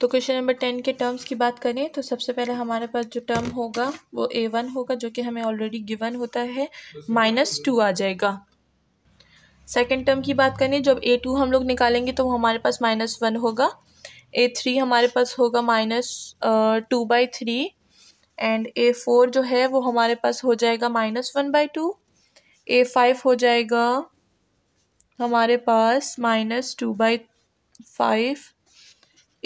तो question number ten के terms की बात करें तो सबसे पहले हमारे पास जो टर्म होगा वो ए वन होगा जो कि हमें ऑलरेडी गिवन होता है माइनस टू आ जाएगा सेकेंड टर्म की बात करें जब ए टू हम लोग निकालेंगे तो हमारे पास माइनस वन होगा ए थ्री हमारे पास होगा minus two by three and a four जो है वो हमारे पास हो जाएगा minus one by two a five हो जाएगा हमारे पास minus two by five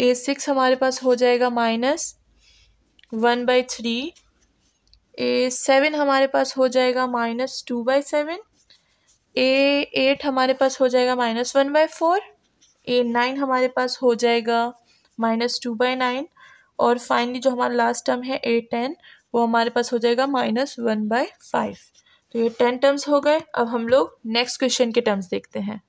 a six हमारे पास हो जाएगा minus one by three a seven हमारे पास हो जाएगा minus two by seven a eight हमारे पास हो जाएगा minus one by four a nine हमारे पास हो जाएगा माइनस टू बाई नाइन और फाइनली जो हमारा लास्ट टर्म है ए टेन वो हमारे पास हो जाएगा माइनस वन बाई फाइव तो ये टेन टर्म्स हो गए अब हम लोग नेक्स्ट क्वेश्चन के टर्म्स देखते हैं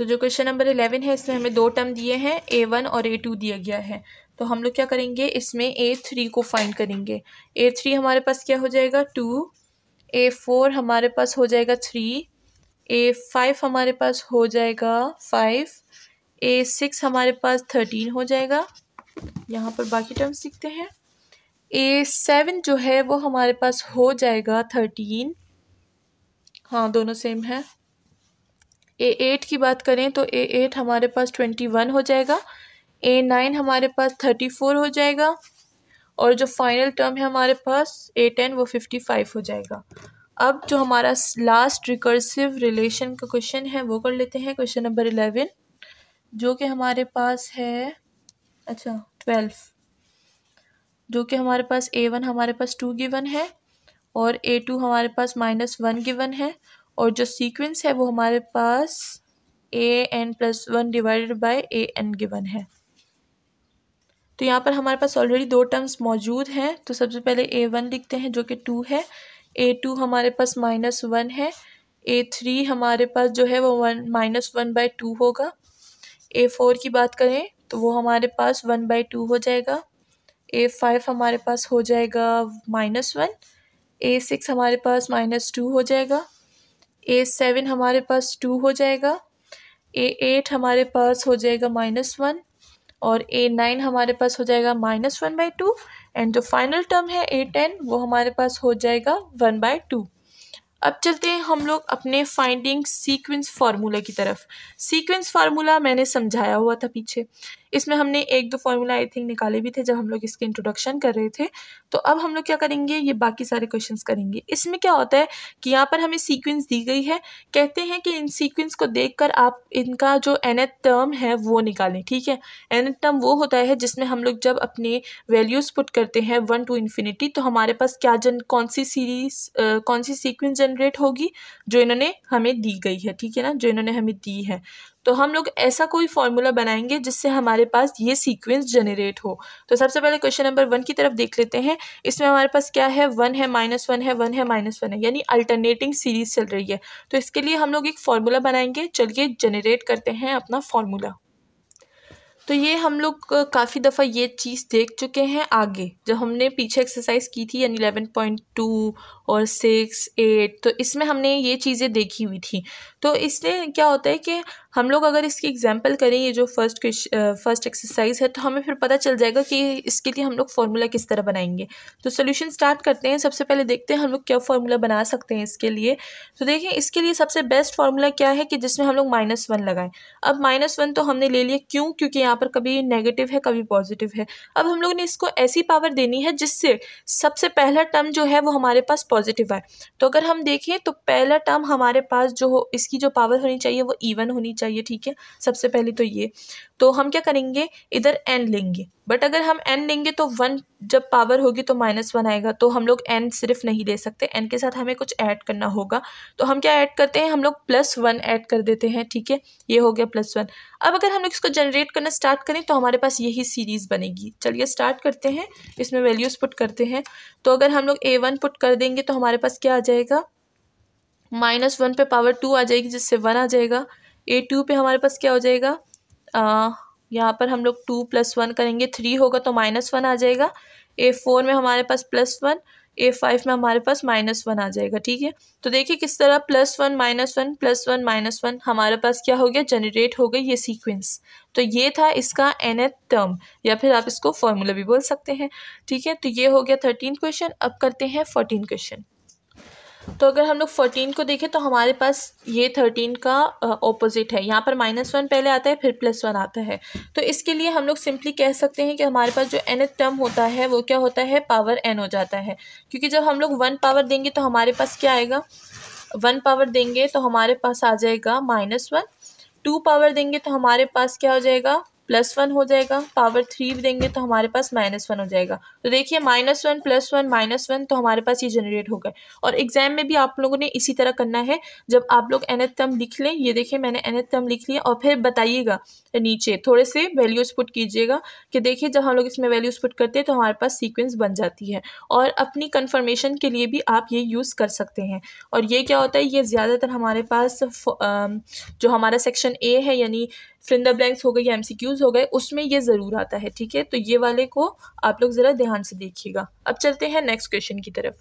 तो जो क्वेश्चन नंबर इलेवन है इसमें हमें दो टर्म दिए हैं ए वन और ए टू दिया गया है तो हम लोग क्या करेंगे इसमें ए थ्री को फाइंड करेंगे ए थ्री हमारे पास क्या हो जाएगा टू ए फोर हमारे पास हो जाएगा थ्री ए फाइव हमारे पास हो जाएगा फाइव ए सिक्स हमारे पास थर्टीन हो जाएगा यहाँ पर बाकी टर्म्स सीखते हैं ए सेवन जो है वो हमारे पास हो जाएगा थर्टीन हाँ दोनों सेम है ए एट की बात करें तो ए एट हमारे पास ट्वेंटी वन हो जाएगा ए नाइन हमारे पास थर्टी फोर हो जाएगा और जो फाइनल टर्म है हमारे पास ए टेन वो फिफ्टी फाइव हो जाएगा अब जो हमारा लास्ट रिकर्सिव रिलेशन का क्वेश्चन है वो कर लेते हैं क्वेश्चन नंबर इलेवन जो कि हमारे पास है अच्छा ट्वेल्व जो कि हमारे पास ए वन हमारे पास टू गिवन है और ए टू हमारे पास माइनस वन गिवन है और जो सीक्वेंस है वो हमारे पास a n plus one divided by a n given है तो यहाँ पर हमारे पास ऑलरेडी दो टर्म्स मौजूद हैं तो सबसे पहले ए वन लिखते हैं जो कि टू है ए टू हमारे पास माइनस वन है ए थ्री हमारे पास जो है वो one minus one by two होगा ए फोर की बात करें तो वो हमारे पास वन बाई टू हो जाएगा ए फाइव हमारे पास हो जाएगा माइनस वन ए सिक्स हमारे पास माइनस टू हो जाएगा ए सेवन हमारे पास टू हो जाएगा ए एट हमारे पास हो जाएगा माइनस वन और ए नाइन हमारे पास हो जाएगा minus one by two and जो फाइनल टर्म है ए टेन वो हमारे पास हो जाएगा वन बाई टू अब चलते हैं हम लोग अपने फाइंडिंग सीक्वेंस फार्मूला की तरफ सीक्वेंस फार्मूला मैंने समझाया हुआ था पीछे इसमें हमने एक दो फॉर्मूला आई थिंक निकाले भी थे जब हम लोग इसके इंट्रोडक्शन कर रहे थे तो अब हम लोग क्या करेंगे ये बाकी सारे क्वेश्चन करेंगे इसमें क्या होता है कि यहाँ पर हमें सीक्वेंस दी गई है कहते हैं कि इन सीक्वेंस को देख आप इनका जो एन टर्म है वो निकालें ठीक है एन टर्म वो होता है जिसमें हम लोग जब अपने वैल्यूज़ पुट करते हैं वन टू इन्फिनिटी तो हमारे पास क्या जन कौन सी सीरीज कौन सी सीक्वेंस जनरेट होगी जो इन्होंने हमें दी गई है ठीक है ना जो इन्होंने हमें दी है तो हम लोग ऐसा कोई फार्मूला बनाएंगे जिससे हमारे पास ये सीक्वेंस जनरेट हो तो सबसे पहले क्वेश्चन नंबर वन की तरफ देख लेते हैं इसमें हमारे पास क्या है वन है माइनस वन है वन है माइनस वन है यानी अल्टरनेटिंग सीरीज चल रही है तो इसके लिए हम लोग एक फार्मूला बनाएंगे चलिए जनरेट करते हैं अपना फार्मूला तो ये हम लोग काफ़ी दफ़ा ये चीज़ देख चुके हैं आगे जब हमने पीछे एक्सरसाइज की थी यानी एलेवन पॉइंट टू और सिक्स एट तो इसमें हमने ये चीज़ें देखी हुई थी तो इससे क्या होता है कि हम लोग अगर इसकी एग्जांपल करें ये जो फर्स्ट फर्स्ट एक्सरसाइज है तो हमें फिर पता चल जाएगा कि इसके लिए हम लोग फार्मूला किस तरह बनाएंगे तो सोल्यूशन स्टार्ट करते हैं सबसे पहले देखते हैं हम लोग क्या फार्मूला बना सकते हैं इसके लिए तो देखें इसके लिए सबसे बेस्ट फार्मूला क्या है कि जिसमें हम लोग माइनस वन लगाएं अब माइनस वन तो हमने ले लिया क्यों क्योंकि यहाँ पर कभी नेगेटिव है कभी पॉजिटिव है अब हम लोग ने इसको ऐसी पावर देनी है जिससे सबसे पहला टर्म जो है वो हमारे पास पॉजिटिव आए तो अगर हम देखें तो पहला टर्म हमारे पास जो इसकी जो पावर होनी चाहिए वो ईवन होनी चाहिए ठीक है सबसे पहले तो ये तो हम क्या करेंगे इधर एन लेंगे बट अगर हम एन लेंगे तो वन जब पावर होगी तो माइनस वन आएगा तो हम लोग एन सिर्फ नहीं ले सकते एन के साथ हमें कुछ ऐड करना होगा तो हम क्या ऐड करते हैं हम लोग प्लस वन ऐड कर देते हैं ठीक है ये हो गया प्लस वन अब अगर हम लोग इसको जनरेट करना स्टार्ट करें तो हमारे पास यही सीरीज़ बनेगी चलिए स्टार्ट करते हैं इसमें वैल्यूज़ पुट करते हैं तो अगर हम लोग ए वन पुट कर देंगे तो हमारे पास क्या आ जाएगा माइनस वन पे पावर टू आ जाएगी जिससे वन आ जाएगा ए टू पर हमारे पास क्या हो जाएगा यहाँ पर हम लोग टू प्लस वन करेंगे थ्री होगा तो माइनस वन आ जाएगा ए फोर में हमारे पास प्लस वन ए फाइव में हमारे पास माइनस वन आ जाएगा ठीक है तो देखिए किस तरह plus one minus one plus one minus one हमारे पास क्या हो गया जनरेट हो गई ये सीक्वेंस तो ये था इसका एन टर्म या फिर आप इसको फॉर्मूला भी बोल सकते हैं ठीक है तो ये हो गया थर्टीन क्वेश्चन अब करते हैं फोर्टीन क्वेश्चन तो अगर हम लोग फोर्टीन को देखें तो हमारे पास ये थर्टीन का ऑपोजिट है यहाँ पर माइनस वन पहले आता है फिर प्लस वन आता है तो इसके लिए हम लोग सिंपली कह सकते हैं कि हमारे पास जो एन टर्म होता है वो क्या होता है पावर एन हो जाता है क्योंकि जब हम लोग वन पावर देंगे तो हमारे पास क्या आएगा वन पावर देंगे तो हमारे पास आ जाएगा माइनस वन टू पावर देंगे तो हमारे पास क्या हो जाएगा प्लस वन हो जाएगा पावर थ्री भी देंगे तो हमारे पास माइनस वन हो जाएगा तो देखिए minus one plus one minus one तो हमारे पास ये जनरेट हो गए और एग्जाम में भी आप लोगों ने इसी तरह करना है जब आप लोग एथ टर्म लिख लें ये देखिए मैंने एथ टर्म लिख लिया और फिर बताइएगा नीचे थोड़े से वैल्यूज पुट कीजिएगा कि देखिए जब हम लोग इसमें वैल्यूज पुट करते हैं तो हमारे पास सीक्वेंस बन जाती है और अपनी कन्फर्मेशन के लिए भी आप ये यूज़ कर सकते हैं और ये क्या होता है ये ज़्यादातर हमारे पास जो हमारा सेक्शन ए है यानी फिंदर ब्लैंक्स हो गए या एमसीक्यूज हो गए उसमें ये ज़रूर आता है ठीक है तो ये वाले को आप लोग ज़रा ध्यान से देखिएगा अब चलते हैं नेक्स्ट क्वेश्चन की तरफ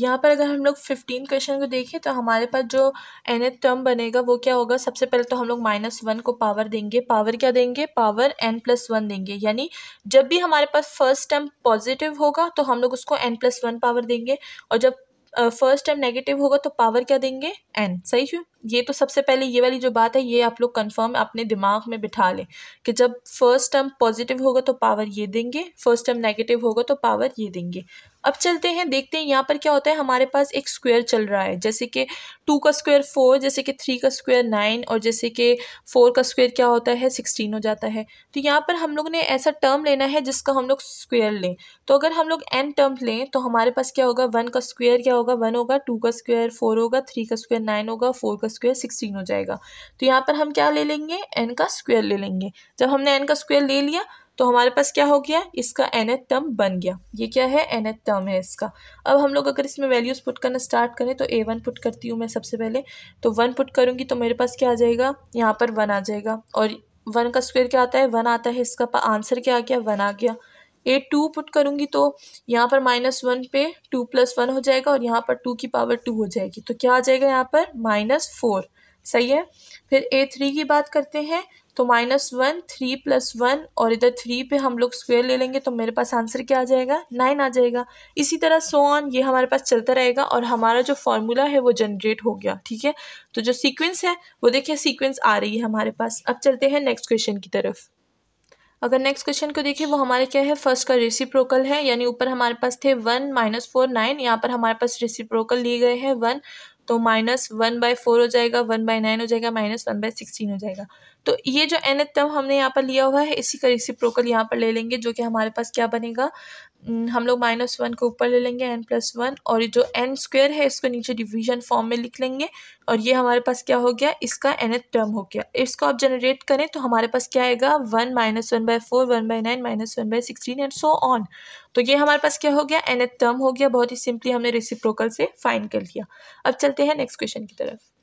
यहाँ पर अगर हम लोग फिफ्टीन क्वेश्चन को देखें तो हमारे पास जो एन एथ टर्म बनेगा वो क्या होगा सबसे पहले तो हम लोग माइनस वन को पावर देंगे पावर क्या देंगे पावर एन प्लस वन देंगे यानी जब भी हमारे पास फर्स्ट टर्म पॉजिटिव होगा तो हम लोग उसको एन प्लस वन पावर देंगे और जब फर्स्ट टर्म नेगेटिव होगा तो पावर क्या देंगे एन सही है ये तो सबसे पहले ये वाली जो बात है ये आप लोग कंफर्म अपने दिमाग में बिठा लें कि जब फर्स्ट टर्म पॉजिटिव होगा तो पावर ये देंगे फर्स्ट टर्म नेगेटिव होगा तो पावर ये देंगे अब चलते हैं देखते हैं यहाँ पर क्या होता है हमारे पास एक स्क्वायर चल रहा है जैसे कि टू का स्क्वायर फोर जैसे कि थ्री का स्क्वायर नाइन और जैसे कि फोर का स्क्वायर क्या होता है सिक्सटीन हो जाता है तो यहाँ पर हम लोग ने ऐसा टर्म लेना है जिसका हम लोग स्क्वायर लें तो अगर हम लोग एन टर्म लें तो हमारे पास क्या होगा वन का स्क्वायर क्या होगा वन होगा टू का स्क्वायर फोर होगा थ्री का स्क्वायर नाइन होगा फोर का का स्क्वायर सिक्सटीन हो जाएगा तो यहाँ पर हम क्या ले लेंगे एन का स्क्वायर ले लेंगे जब हमने एन का स्क्वायर ले लिया तो हमारे पास क्या हो गया इसका एन एथ टर्म बन गया ये क्या है एन एथ टर्म है इसका अब हम लोग अगर इसमें वैल्यूज़ पुट करना स्टार्ट करें तो ए वन पुट करती हूँ मैं सबसे पहले तो वन पुट करूँगी तो मेरे पास क्या आ जाएगा यहाँ पर वन आ जाएगा और वन का स्क्वायर क्या आता है वन आता है इसका आंसर क्या आ गया वन आ गया ए टू पुट करूंगी तो यहाँ पर माइनस वन पे टू प्लस वन हो जाएगा और यहाँ पर टू की पावर टू हो जाएगी तो क्या आ जाएगा यहाँ पर माइनस फोर सही है फिर ए थ्री की बात करते हैं तो minus one three plus one और इधर थ्री पे हम लोग स्क्वेयर ले लेंगे तो मेरे पास आंसर क्या आ जाएगा नाइन आ जाएगा इसी तरह सो ऑन ये हमारे पास चलता रहेगा और हमारा जो फॉर्मूला है वो जनरेट हो गया ठीक है तो जो सीक्वेंस है वो देखिए सीक्वेंस आ रही है हमारे पास अब चलते हैं नेक्स्ट क्वेश्चन की तरफ अगर नेक्स्ट क्वेश्चन को देखिए वो हमारे क्या है फर्स्ट का रेसिप्रोकल है यानी ऊपर हमारे पास थे वन माइनस फोर नाइन यहाँ पर हमारे पास रेसिप्रोकल लिए गए हैं वन तो माइनस वन बाय फोर हो जाएगा वन बाय नाइन हो जाएगा माइनस वन बाय सिक्सटीन हो जाएगा तो ये जो एन एथ टर्म हमने यहाँ पर लिया हुआ है इसी का रेसिप्रोकल यहाँ पर ले लेंगे जो कि हमारे पास क्या बनेगा हम्म, हम लोग माइनस वन को ऊपर ले लेंगे एन प्लस वन और जो एन स्क्वेयर है इसको नीचे डिवीजन फॉर्म में लिख लेंगे और ये हमारे पास क्या हो गया इसका एन एथ टर्म हो गया इसको आप जनरेट करें तो हमारे पास क्या आएगा one minus one by four one by nine minus one by sixteen and so on तो ये हमारे पास क्या हो गया एन एथ टर्म हो गया बहुत ही सिंपली हमने रेसिप्रोकल से फाइन कर लिया अब चलते हैं नेक्स्ट क्वेश्चन की तरफ